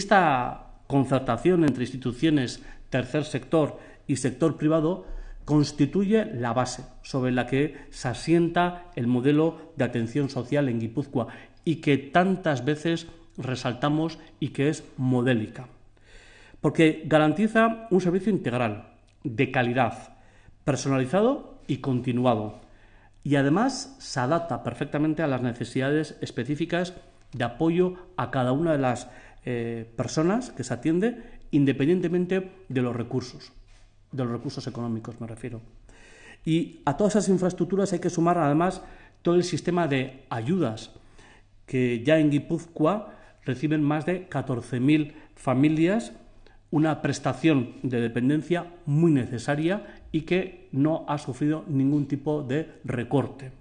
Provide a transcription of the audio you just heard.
Esta concertación entre instituciones, tercer sector y sector privado constituye la base sobre la que se asienta el modelo de atención social en Guipúzcoa y que tantas veces resaltamos y que es modélica. Porque garantiza un servicio integral, de calidad, personalizado y continuado. Y además se adapta perfectamente a las necesidades específicas de apoyo a cada una de las eh, personas que se atiende independientemente de los recursos, de los recursos económicos me refiero. Y a todas esas infraestructuras hay que sumar además todo el sistema de ayudas que ya en Guipúzcoa reciben más de 14.000 familias una prestación de dependencia muy necesaria y que no ha sufrido ningún tipo de recorte.